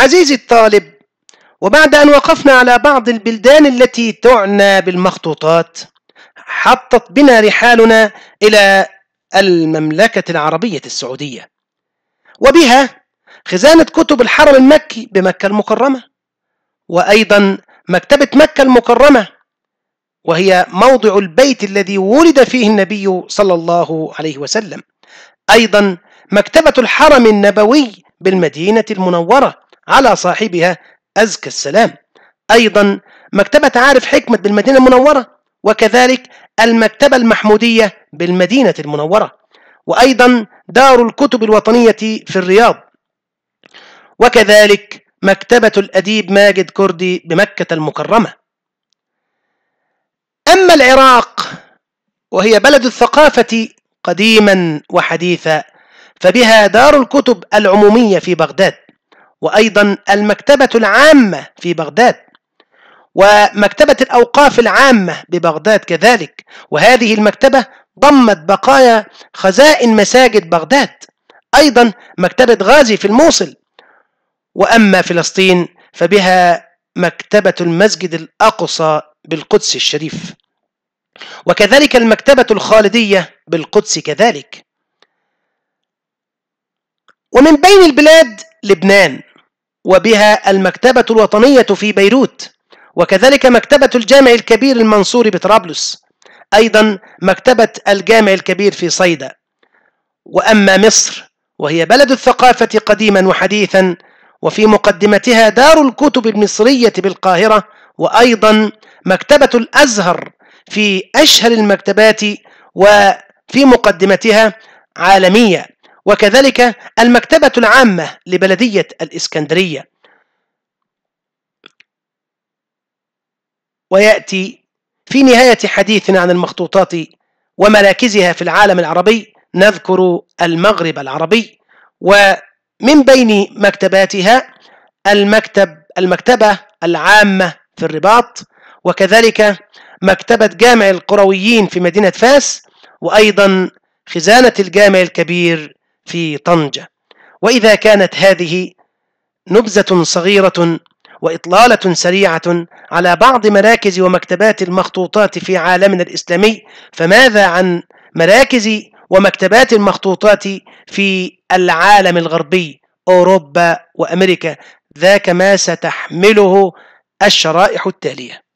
عزيزي الطالب وبعد أن وقفنا على بعض البلدان التي تعنى بالمخطوطات حطت بنا رحالنا إلى المملكة العربية السعودية وبها خزانة كتب الحرم المكي بمكة المكرمة وأيضا مكتبة مكة المكرمة وهي موضع البيت الذي ولد فيه النبي صلى الله عليه وسلم أيضا مكتبة الحرم النبوي بالمدينة المنورة على صاحبها أزكى السلام أيضا مكتبة عارف حكمة بالمدينة المنورة وكذلك المكتبة المحمودية بالمدينة المنورة وأيضا دار الكتب الوطنية في الرياض وكذلك مكتبة الأديب ماجد كردي بمكة المكرمة أما العراق وهي بلد الثقافة قديما وحديثا فبها دار الكتب العمومية في بغداد وأيضا المكتبة العامة في بغداد ومكتبة الأوقاف العامة ببغداد كذلك وهذه المكتبة ضمت بقايا خزائن مساجد بغداد أيضا مكتبة غازي في الموصل وأما فلسطين فبها مكتبة المسجد الأقصى بالقدس الشريف وكذلك المكتبة الخالدية بالقدس كذلك ومن بين البلاد لبنان وبها المكتبة الوطنية في بيروت وكذلك مكتبة الجامع الكبير المنصوري بطرابلس أيضا مكتبة الجامع الكبير في صيدا وأما مصر وهي بلد الثقافة قديما وحديثا وفي مقدمتها دار الكتب المصرية بالقاهرة وأيضا مكتبة الأزهر في أشهر المكتبات وفي مقدمتها عالمية وكذلك المكتبة العامة لبلدية الإسكندرية ويأتي في نهاية حديثنا عن المخطوطات ومراكزها في العالم العربي نذكر المغرب العربي ومن بين مكتباتها المكتب المكتبة العامة في الرباط وكذلك مكتبة جامع القرويين في مدينة فاس وأيضا خزانة الجامع الكبير في طنجة وإذا كانت هذه نبزة صغيرة وإطلالة سريعة على بعض مراكز ومكتبات المخطوطات في عالمنا الإسلامي فماذا عن مراكز ومكتبات المخطوطات في العالم الغربي أوروبا وأمريكا ذاك ما ستحمله الشرائح التالية